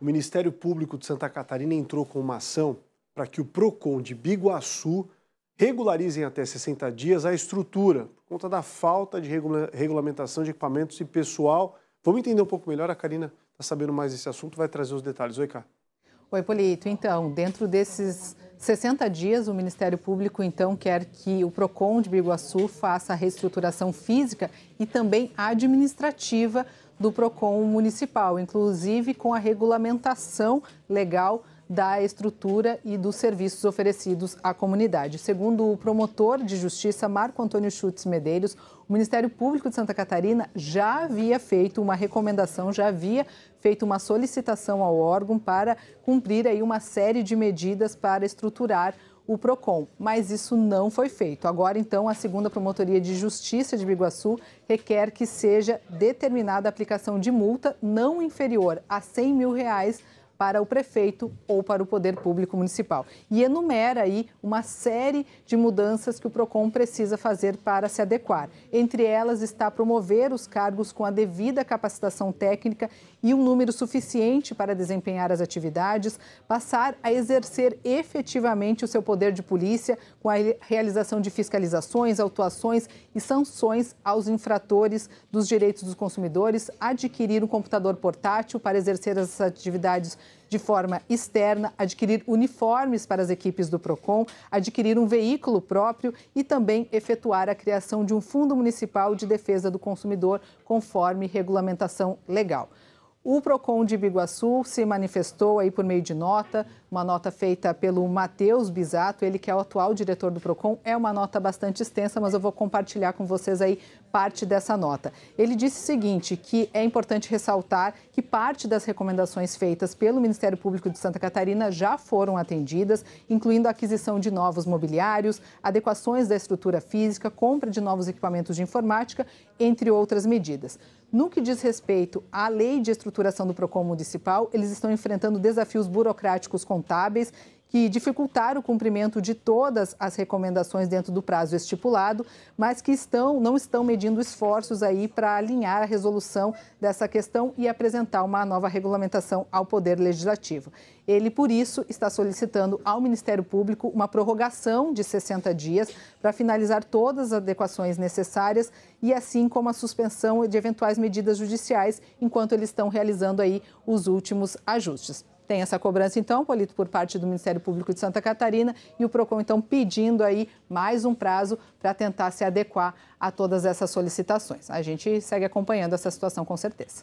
o Ministério Público de Santa Catarina entrou com uma ação para que o PROCON de Biguaçu regularizem até 60 dias a estrutura, por conta da falta de regula regulamentação de equipamentos e pessoal. Vamos entender um pouco melhor, a Karina está sabendo mais desse assunto, vai trazer os detalhes. Oi, Cá. Oi, Polito. Então, dentro desses 60 dias, o Ministério Público, então, quer que o PROCON de Biguaçu faça a reestruturação física e também administrativa do PROCON municipal, inclusive com a regulamentação legal da estrutura e dos serviços oferecidos à comunidade. Segundo o promotor de justiça Marco Antônio Schutz Medeiros, o Ministério Público de Santa Catarina já havia feito uma recomendação, já havia feito uma solicitação ao órgão para cumprir aí uma série de medidas para estruturar o PROCON, mas isso não foi feito. Agora, então, a segunda Promotoria de Justiça de Biguaçu requer que seja determinada a aplicação de multa não inferior a 100 mil reais para o prefeito ou para o poder público municipal. E enumera aí uma série de mudanças que o PROCON precisa fazer para se adequar. Entre elas está promover os cargos com a devida capacitação técnica e um número suficiente para desempenhar as atividades, passar a exercer efetivamente o seu poder de polícia com a realização de fiscalizações, autuações e sanções aos infratores dos direitos dos consumidores, adquirir um computador portátil para exercer as atividades de forma externa, adquirir uniformes para as equipes do PROCON, adquirir um veículo próprio e também efetuar a criação de um Fundo Municipal de Defesa do Consumidor, conforme regulamentação legal. O PROCON de Biguaçu se manifestou aí por meio de nota, uma nota feita pelo Matheus Bisato, ele que é o atual diretor do PROCON. É uma nota bastante extensa, mas eu vou compartilhar com vocês aí parte dessa nota. Ele disse o seguinte, que é importante ressaltar que parte das recomendações feitas pelo Ministério Público de Santa Catarina já foram atendidas, incluindo a aquisição de novos mobiliários, adequações da estrutura física, compra de novos equipamentos de informática, entre outras medidas. No que diz respeito à lei de estruturação do PROCON municipal, eles estão enfrentando desafios burocráticos contábeis que dificultaram o cumprimento de todas as recomendações dentro do prazo estipulado, mas que estão, não estão medindo esforços aí para alinhar a resolução dessa questão e apresentar uma nova regulamentação ao Poder Legislativo. Ele, por isso, está solicitando ao Ministério Público uma prorrogação de 60 dias para finalizar todas as adequações necessárias e assim como a suspensão de eventuais medidas judiciais enquanto eles estão realizando aí os últimos ajustes. Tem essa cobrança, então, Polito, por parte do Ministério Público de Santa Catarina e o PROCON, então, pedindo aí mais um prazo para tentar se adequar a todas essas solicitações. A gente segue acompanhando essa situação com certeza.